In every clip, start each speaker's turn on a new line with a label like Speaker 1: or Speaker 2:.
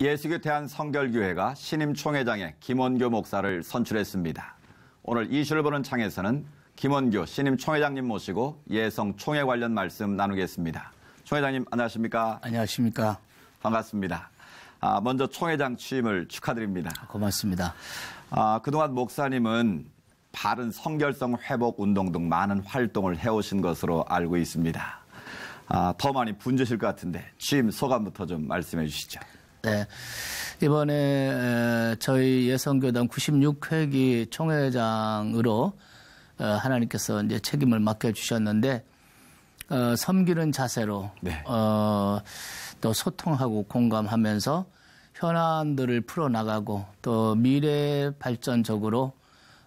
Speaker 1: 예수교 대한 성결교회가 신임 총회장에 김원교 목사를 선출했습니다. 오늘 이슈를 보는 창에서는 김원교 신임 총회장님 모시고 예성 총회 관련 말씀 나누겠습니다. 총회장님 안녕하십니까? 안녕하십니까? 반갑습니다. 아, 먼저 총회장 취임을 축하드립니다. 아, 고맙습니다. 아, 그동안 목사님은 바른 성결성 회복 운동 등 많은 활동을 해오신 것으로 알고 있습니다. 아, 더 많이 분주실 것 같은데 취임 소감부터 좀 말씀해 주시죠. 네. 이번에 저희 예성교단
Speaker 2: 96회기 총회장으로 하나님께서 이제 책임을 맡겨주셨는데, 어, 섬기는 자세로, 네. 어, 또 소통하고 공감하면서 현안들을 풀어나가고 또 미래 발전적으로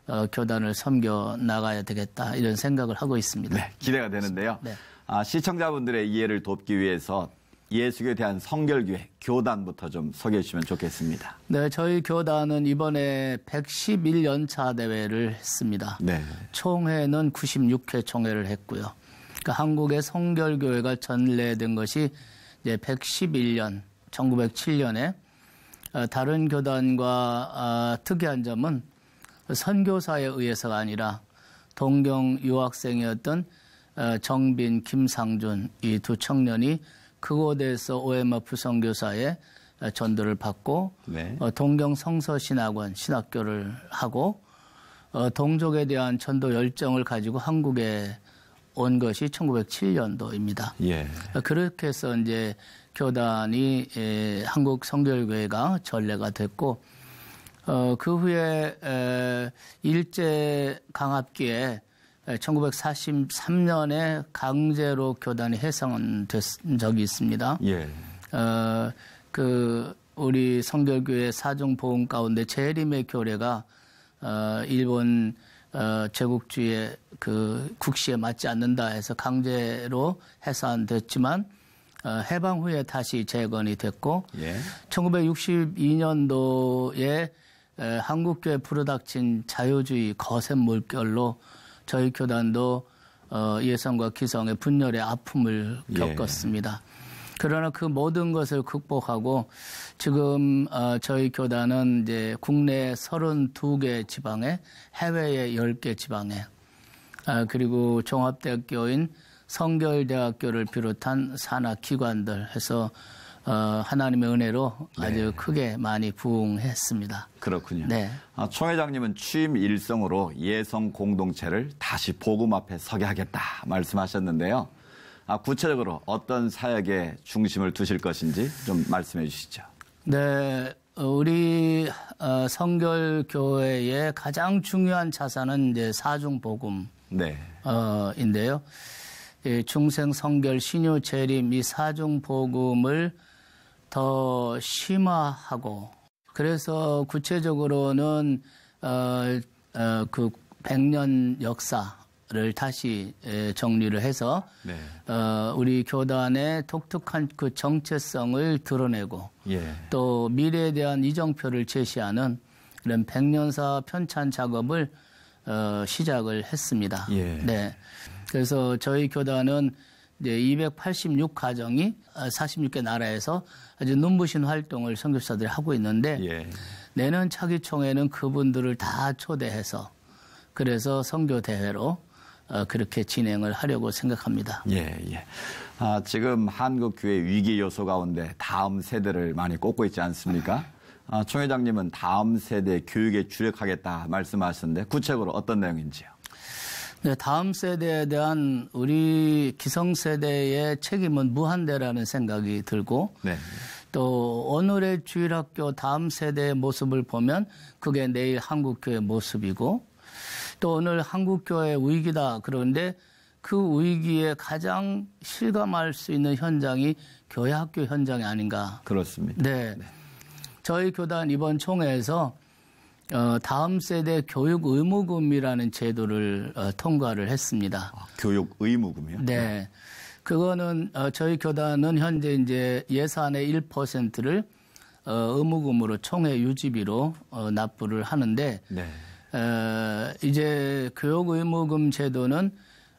Speaker 2: 어, 교단을 섬겨 나가야 되겠다 이런 생각을 하고 있습니다.
Speaker 1: 네, 기대가 되는데요. 네. 아, 시청자분들의 이해를 돕기 위해서 예수교에 대한 성결교회 교단부터 좀 소개해 주시면 좋겠습니다.
Speaker 2: 네, 저희 교단은 이번에 111년차 대회를 했습니다. 네. 총회는 96회 총회를 했고요. 그러니까 한국의 성결교회가 전래된 것이 이제 111년, 1907년에 어, 다른 교단과 아, 특이한 점은 선교사에 의해서가 아니라 동경 유학생이었던 어, 정빈, 김상준 이 두 청년이 그곳에서 OMF 선교사의 전도를 받고 네. 어, 동경 성서신학원 신학교를 하고 어, 동족에 대한 전도 열정을 가지고 한국에 온 것이 1907년도입니다. 예. 어, 그렇게 해서 이제 교단이 에, 예, 한국 성결교회가 전례가 됐고 어, 그 후에 에, 일제 강압기에 1943년에 강제로 교단이 해산된 적이 있습니다. 예. 어, 그 우리 성결교회 사종 보험 가운데 재림의 교례가 어, 일본 어, 제국주의 그 국시에 맞지 않는다 해서 강제로 해산됐지만 어, 해방 후에 다시 재건이 됐고 예. 1962년도에 에, 한국교회 불어닥친 자유주의 거센 물결로 저희 교단도 어, 예성과 기성의 분열의 아픔을 예. 겪었습니다. 예. 그러나 그 모든 것을 극복하고 지금 어, 저희 교단은 이제 국내 32개 지방에 해외의 10개 지방에 아, 그리고 종합대학교인 성결대학교를 비롯한 산학기관들 해서 어, 하나님의 은혜로 네. 아주 네. 크게 많이 부흥했습니다.
Speaker 1: 그렇군요. 네. 아, 총 회장님은 취임 일성으로 예성 공동체를 다시 복음 앞에 서게 하겠다 말씀하셨는데요. 아, 구체적으로 어떤 사역에 중심을 두실 것인지 좀 말씀해 주시죠.
Speaker 2: 네, 우리 어, 성결교회의 가장 중요한 자산은 이제 사중 복음. 네. 어, 인데요. 중생 성결 신유 재림 이 사중 복음을 더 심화하고 그래서 구체적으로는 어, 어, 그백년 역사를 다시 정리를 해서 네. 어, 우리 교단의 독특한 그 정체성을 드러내고 예. 또 미래에 대한 이정표를 제시하는 그런 백년사 편찬 작업을 어, 시작을 했습니다. 예. 네. 그래서 저희 교단은 이제 286가정이 46개 어, 나라에서 아주 눈부신 활동을 선교사들이 하고 있는데 예. 내년 차기총회는 그분들을 다 초대해서 그래서 선교 대회로 어, 그렇게 진행을
Speaker 1: 하려고 생각합니다. 예, 예. 아, 지금 한국 교회 위기 요소 가운데 다음 세대를 많이 꼽고 있지 않습니까? 아, 총회장님은 다음 세대 교육에 주력하겠다 말씀하셨는데 구체적으로 어떤 내용인지요? 네, 다음 세대에
Speaker 2: 대한 우리 기성세대의 책임은 무한대라는 생각이 들고 네. 또 오늘의 주일학교 다음 세대의 모습을 보면 그게 내일 한국교회 모습이고 또 오늘 한국교회 위기다 그런데 그 위기에 가장 실감할 수 있는 현장이 교회 학교 현장이 아닌가. 그렇습니다. 네. 네. 저희 교단 이번 총회에서 어, 다음 세대 교육 의무금이라는 제도를 어, 통과를 했습니다. 아,
Speaker 1: 교육 의무금이요? 네.
Speaker 2: 그거는 어, 저희 교단은 현재 이제 예산의 1%를 어, 의무금으로 총회 유지비로 어, 납부를 하는데 네. 어, 이제 교육 의무금 제도는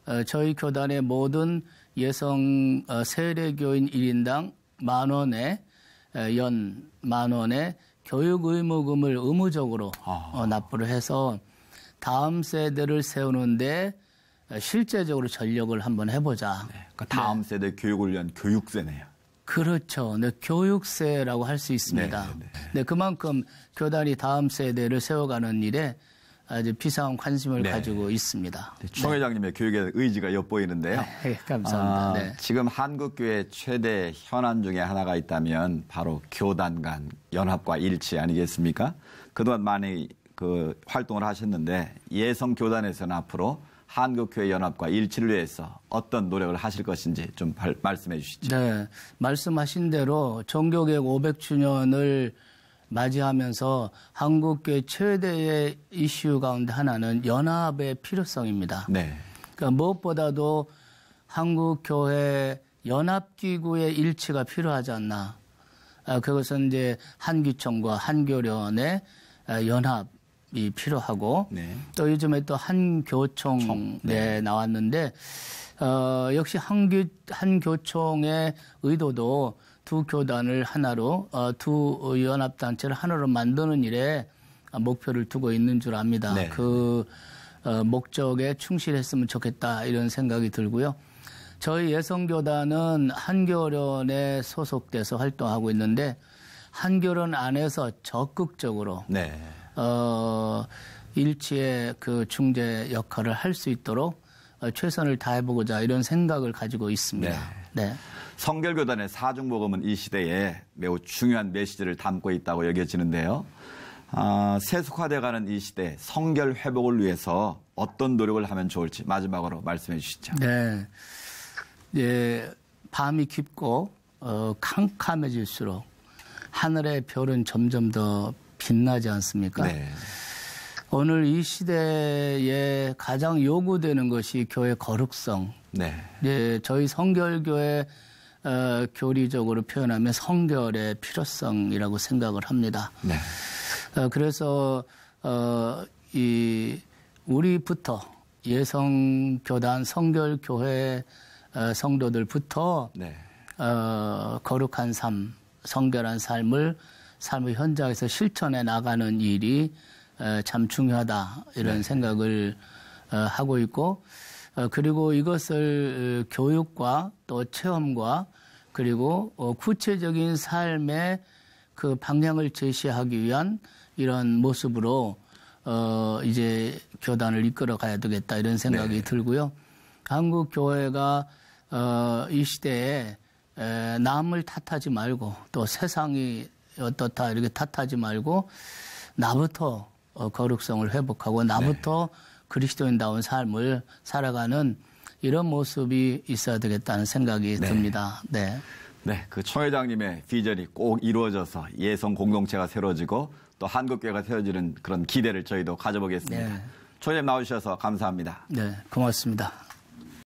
Speaker 2: 어, 저희 교단의 모든 여성 어, 세례교인 1인당 만 원에 어, 연만 원에 교육의무금을 의무적으로 아. 어, 납부를 해서 다음 세대를 세우는데 실제적으로 전력을 한번 해보자. 네, 그러니까 다음 네. 세대 교육을 위한 교육세네요. 그렇죠. 네, 교육세라고 할 수 있습니다. 네, 네, 네. 네, 그만큼 교단이 다음 세대를 세워가는 일에 아주 비상한 관심을 네. 가지고
Speaker 1: 있습니다. 네, 네. 총 회장님의 교육에 의지가 엿보이는데요. 네, 네
Speaker 2: 감사합니다. 아,
Speaker 1: 지금 한국교회 최대 현안 중에 하나가 있다면 바로 교단 간 연합과 일치 아니겠습니까? 그동안 많이 그 활동을 하셨는데 예성 교단에서는 앞으로 한국교회 연합과 일치를 위해서 어떤 노력을 하실 것인지 좀 발, 말씀해 주시죠.
Speaker 2: 네, 말씀하신 대로 종교개혁 500주년을 맞이하면서 한국교회 최대의 이슈 가운데 하나는 연합의 필요성입니다. 네. 그러니까 무엇보다도 한국교회 연합기구의 일치가 필요하지 않나. 아, 그것은 이제 한기총과 한교련의 아, 연합이 필요하고 네. 또 요즘에 또 한교총 네. 네. 나왔는데 어, 역시 한교 한교총의 의도도 두 교단을 하나로 어, 두 연합 단체를 하나로 만드는 일에 목표를 두고 있는 줄 압니다. 네. 그 어, 목적에 충실했으면 좋겠다 이런 생각이 들고요. 저희 예성교단은 한교련에 소속돼서 활동하고 있는데 한교련 안에서 적극적으로 네. 어, 일치의 그 중재 역할을 할 수 있도록 어, 최선을 다해보고자 이런 생각을 가지고 있습니다.
Speaker 1: 네. 네. 성결교단의 사중복음은 이 시대에 매우 중요한 메시지를 담고 있다고 여겨지는데요. 아, 세속화돼가는 이 시대 성결 회복을 위해서 어떤 노력을 하면 좋을지 마지막으로 말씀해 주시죠.
Speaker 2: 네, 예, 밤이 깊고 어, 캄캄해질수록 하늘의 별은 점점 더 빛나지 않습니까? 네. 오늘 이 시대에 가장 요구되는 것이 교회 거룩성. 네. 예, 저희 성결교회 어, 교리적으로 표현하면 성결의 필요성이라고 생각을 합니다. 네. 어, 그래서 어, 이 우리부터 예성 교단 성결 교회 어, 성도들부터 네. 어, 거룩한 삶, 성결한 삶을 삶의 현장에서 실천해 나가는 일이 어, 참 중요하다 이런 네. 생각을 어, 하고 있고 어, 그리고 이것을 어, 교육과 또 체험과 그리고 어, 구체적인 삶의 그 방향을 제시하기 위한 이런 모습으로 어 이제 교단을 이끌어 가야 되겠다 이런 생각이 네. 들고요. 한국 교회가 어이 시대에 에, 남을 탓하지 말고 또 세상이 어떻다 이렇게 탓하지 말고 나부터 어, 거룩성을 회복하고 나부터 네. 그리스도인다운 삶을 살아가는 이런 모습이 있어야 되겠다는 생각이 네. 듭니다. 네.
Speaker 1: 네, 그총 회장님의 비전이 꼭 이루어져서 예성 공동체가 세워지고또 한국교회가 세워지는 그런 기대를 저희도 가져보겠습니다. 네. 초회장 나오셔서 감사합니다.
Speaker 2: 네, 고맙습니다.